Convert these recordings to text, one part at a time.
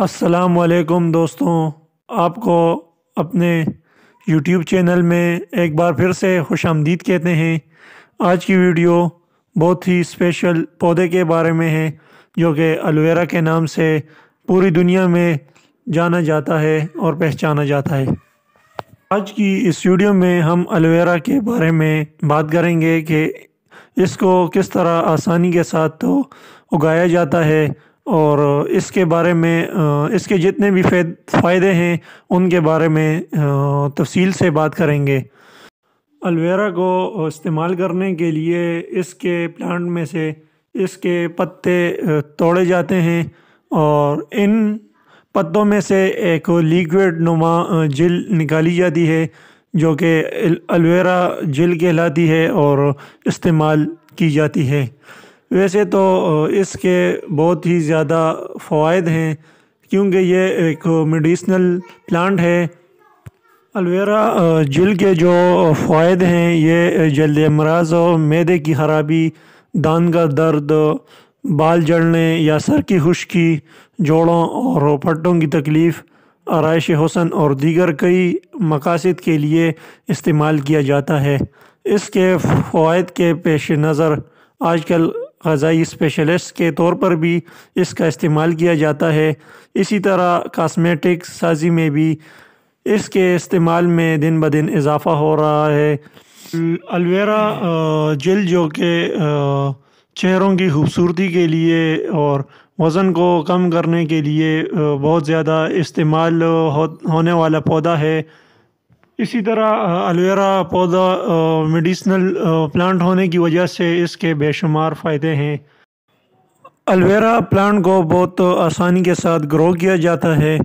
अस्सलाम वालेकुम दोस्तों आपको अपने YouTube चैनल में एक बार फिर से खुश आमदीद कहते हैं आज की वीडियो बहुत ही स्पेशल पौधे के बारे में है जो कि अलवेरा के नाम से पूरी दुनिया में जाना जाता है और पहचाना जाता है आज की इस वीडियो में हम अलवेरा के बारे में बात करेंगे कि इसको किस तरह आसानी के साथ तो उगाया जाता है और इसके बारे में इसके जितने भी फ़ायदे हैं उनके बारे में तफसील से बात करेंगे अलवेरा को इस्तेमाल करने के लिए इसके प्लांट में से इसके पत्ते तोड़े जाते हैं और इन पत्तों में से एक लिक्विड नुमा जिल निकाली जाती है जो कि अलवेरा जिल कहलाती है और इस्तेमाल की जाती है वैसे तो इसके बहुत ही ज़्यादा फ़वाद हैं क्योंकि ये एक मेडिसिनल प्लांट है अलवेरा जल के जो फ़ायद हैं ये जल्द अमराज और मैदे की खराबी दान का दर्द बाल जड़ने या सर की खुश्की जोड़ों और पट्टों की तकलीफ़ आरइश हसन और दीगर कई मकासद के लिए इस्तेमाल किया जाता है इसके फ़वाद के पेश नज़र आजकल गज़ाई स्पेशलिस्ट के तौर पर भी इसका इस्तेमाल किया जाता है इसी तरह कास्मेटिक साजी में भी इसके इस्तेमाल में दिन ब दिन इजाफा हो रहा है अलवेरा जेल जो कि चेहरों की खूबसूरती के लिए और वज़न को कम करने के लिए बहुत ज़्यादा इस्तेमाल हो, होने वाला पौधा है इसी तरह अलवेरा पौधा मेडिसिनल प्लांट होने की वजह से इसके बेशुमार फ़ायदे हैं अलवेरा प्लांट को बहुत आसानी के साथ ग्रो किया जाता है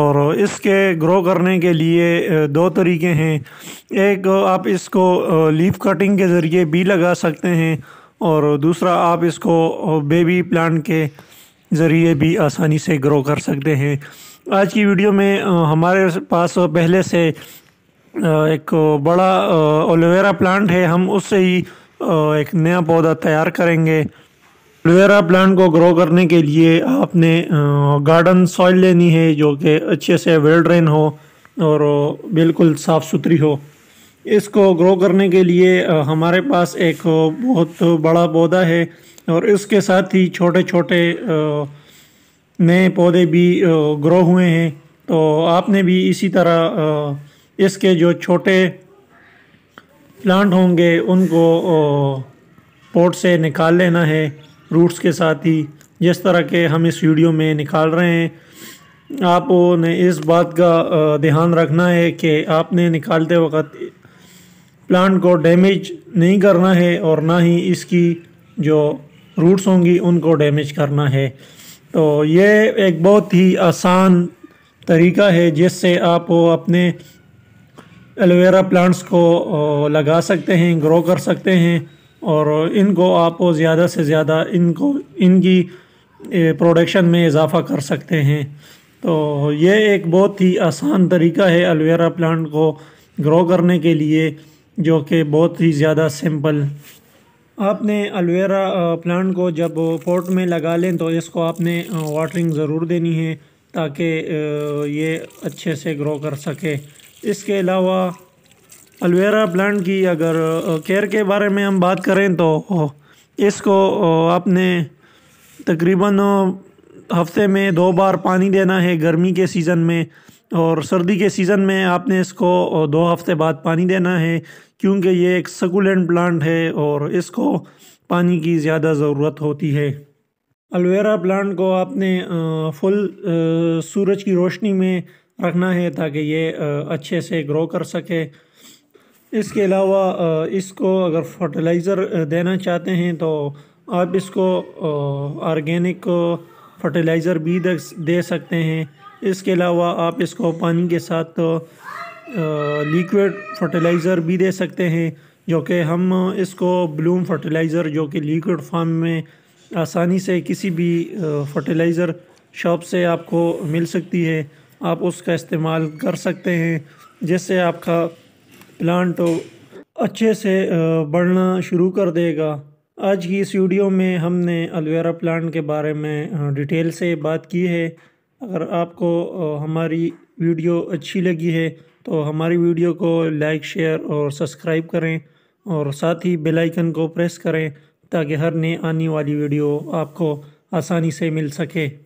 और इसके ग्रो करने के लिए दो तरीके हैं एक आप इसको लीफ कटिंग के ज़रिए भी लगा सकते हैं और दूसरा आप इसको बेबी प्लांट के ज़रिए भी आसानी से ग्रो कर सकते हैं आज की वीडियो में हमारे पास पहले से एक बड़ा ओलोवेरा प्लांट है हम उससे ही एक नया पौधा तैयार करेंगे ओलोवेरा प्लांट को ग्रो करने के लिए आपने गार्डन सॉइल लेनी है जो कि अच्छे से वेल ड्रेन हो और बिल्कुल साफ़ सुथरी हो इसको ग्रो करने के लिए हमारे पास एक बहुत बड़ा पौधा है और इसके साथ ही छोटे छोटे नए पौधे भी ग्रो हुए हैं तो आपने भी इसी तरह इसके जो छोटे प्लांट होंगे उनको पोट से निकाल लेना है रूट्स के साथ ही जिस तरह के हम इस वीडियो में निकाल रहे हैं आपने इस बात का ध्यान रखना है कि आपने निकालते वक्त प्लांट को डैमेज नहीं करना है और ना ही इसकी जो रूट्स होंगी उनको डैमेज करना है तो ये एक बहुत ही आसान तरीका है जिससे आप अपने एलोवेरा प्लांट्स को लगा सकते हैं ग्रो कर सकते हैं और इनको आप ज़्यादा से ज़्यादा इनको इनकी प्रोडक्शन में इजाफा कर सकते हैं तो ये एक बहुत ही आसान तरीका है एलोवेरा प्लांट को ग्रो करने के लिए जो कि बहुत ही ज़्यादा सिंपल आपने एलोवेरा प्लांट को जब पोर्ट में लगा लें तो इसको आपने वाटरिंग ज़रूर देनी है ताकि ये अच्छे से ग्रो कर सके इसके अलावा अलवेरा प्लांट की अगर केयर के बारे में हम बात करें तो इसको आपने तकरीबन हफ्ते में दो बार पानी देना है गर्मी के सीज़न में और सर्दी के सीज़न में आपने इसको दो हफ्ते बाद पानी देना है क्योंकि ये एक सकुलेंट प्लांट है और इसको पानी की ज़्यादा ज़रूरत होती है अलवेरा प्लांट को आपने फुल सूरज की रोशनी में रखना है ताकि ये अच्छे से ग्रो कर सके इसके अलावा इसको अगर फर्टिलाइज़र देना चाहते हैं तो आप इसको ऑर्गेनिक फर्टिलाइज़र भी दे सकते हैं इसके अलावा आप इसको पानी के साथ तो लिक्विड फर्टिलाइज़र भी दे सकते हैं जो कि हम इसको ब्लूम फर्टिलाइज़र जो कि लिक्विड फार्म में आसानी से किसी भी फर्टिलाइज़र शॉप से आपको मिल सकती है आप उसका इस्तेमाल कर सकते हैं जिससे आपका प्लांट अच्छे से बढ़ना शुरू कर देगा आज की इस वीडियो में हमने अलवेरा प्लांट के बारे में डिटेल से बात की है अगर आपको हमारी वीडियो अच्छी लगी है तो हमारी वीडियो को लाइक शेयर और सब्सक्राइब करें और साथ ही बेल आइकन को प्रेस करें ताकि हर नए आने वाली वीडियो आपको आसानी से मिल सके